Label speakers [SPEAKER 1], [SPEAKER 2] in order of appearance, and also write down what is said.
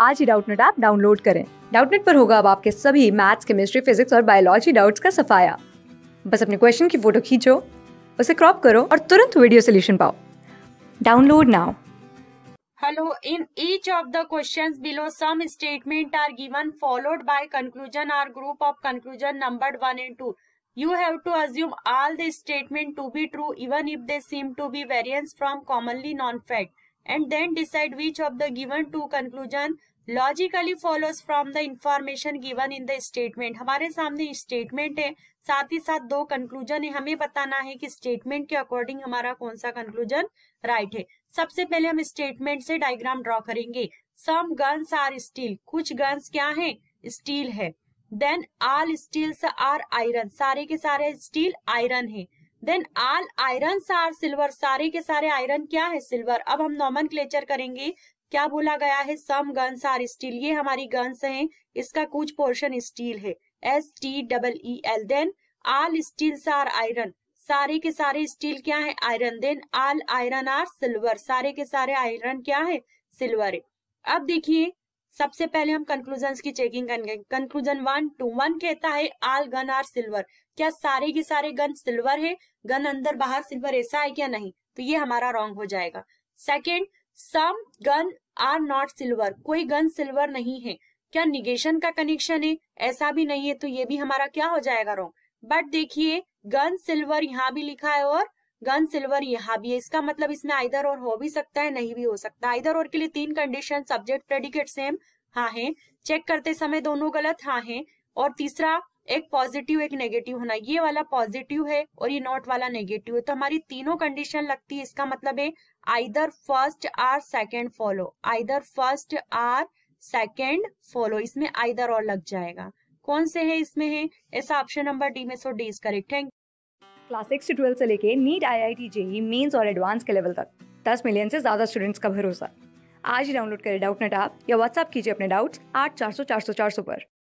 [SPEAKER 1] आज ही Doubtnut app download करें डाउटनेट पर होगा अब आपके सभी मैथ्स केमिस्ट्री फिजिक्स और बायोलॉजी डाउट्स का सफाया बस अपने क्वेश्चन की फोटो खींचो उसे क्रॉप करो और तुरंत वीडियो सोल्यूशन पाओ download now
[SPEAKER 2] hello in each of the questions below some statement are given followed by conclusion or group of conclusion number one and two you have to assume all the statement to be true even if they seem to be variance from commonly known fact and then decide which of the given two conclusion logically follows from the information given in the statement हमारे सामने statement है साथ ही साथ दो conclusion है हमें बताना है कि स्टेटमेंट के अकॉर्डिंग हमारा कौन सा कंक्लूजन राइट है सबसे पहले हम स्टेटमेंट से डायग्राम ड्रॉ करेंगे सम गन्स आर स्टील कुछ गन्स क्या है स्टील है then all steels are iron सारे के सारे स्टील आयरन है then all iron are silver सारे के सारे आयरन क्या है सिल्वर अब हम नॉमन करेंगे क्या बोला गया है सम गन्स आर स्टील ये हमारी गन्स हैं इसका कुछ पोर्शन स्टील है S T double E L then all steels are iron सारे के सारे स्टील क्या है iron then all iron are silver सारे के सारे आयरन क्या है सिल्वर है अब देखिए सबसे पहले हम कंक्लूजन की चेकिंग करेंगे कंक्लूजन वन टू वन कहता है आल गन आर सिल्वर क्या सारे के सारे गन सिल्वर है गन अंदर बाहर सिल्वर ऐसा है क्या नहीं तो ये हमारा रॉन्ग हो जाएगा second some gun are not silver कोई गन सिल्वर नहीं है क्या निगेशन का कनेक्शन है ऐसा भी नहीं है तो ये भी हमारा क्या हो जाएगा रॉन्ग बट देखिए गन सिल्वर यहाँ भी लिखा है और गन सिल्वर यहाँ भी है इसका मतलब इसमें आइधर और हो भी सकता है नहीं भी हो सकता आइधर और के लिए तीन कंडीशन सब्जेक्ट प्रेडिकेट सेम हाँ है चेक करते समय दोनों गलत हाँ है और तीसरा एक पॉजिटिव एक नेगेटिव होना ये वाला पॉजिटिव है और ये नॉट वाला नेगेटिव है तो हमारी तीनों कंडीशन लगती है इसका मतलब है either first or second follow either first or second follow इसमें आइदर और लग जाएगा कौन से है इसमें है ऐसा ऑप्शन नंबर डी में सो डी इज करेक्ट है क्लास सिक्स से ट्वेल्थ से लेके NEET I I T JEE mains और
[SPEAKER 1] एडवांस के लेवल तक दस मिलियन से ज्यादा स्टूडेंट्स का भरोसा आज ही डाउनलोड करें डाउट नेट आप या व्हाट्सअप कीजिए अपने डाउट्स आठ चार सौ चार सौ चार सौ पर